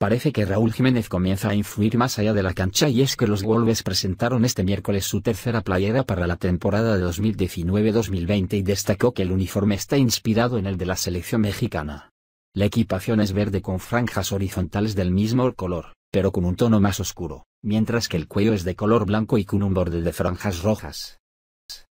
Parece que Raúl Jiménez comienza a influir más allá de la cancha y es que los Wolves presentaron este miércoles su tercera playera para la temporada de 2019-2020 y destacó que el uniforme está inspirado en el de la selección mexicana. La equipación es verde con franjas horizontales del mismo color, pero con un tono más oscuro, mientras que el cuello es de color blanco y con un borde de franjas rojas.